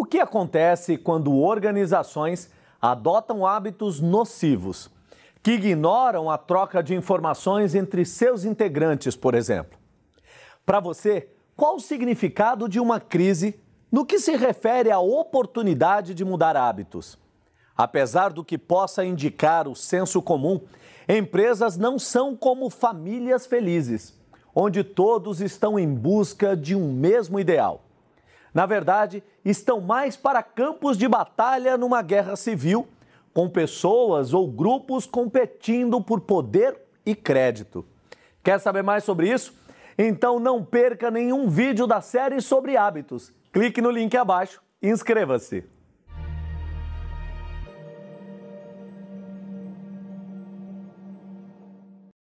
O que acontece quando organizações adotam hábitos nocivos, que ignoram a troca de informações entre seus integrantes, por exemplo? Para você, qual o significado de uma crise no que se refere à oportunidade de mudar hábitos? Apesar do que possa indicar o senso comum, empresas não são como famílias felizes, onde todos estão em busca de um mesmo ideal. Na verdade, estão mais para campos de batalha numa guerra civil, com pessoas ou grupos competindo por poder e crédito. Quer saber mais sobre isso? Então não perca nenhum vídeo da série sobre hábitos. Clique no link abaixo e inscreva-se.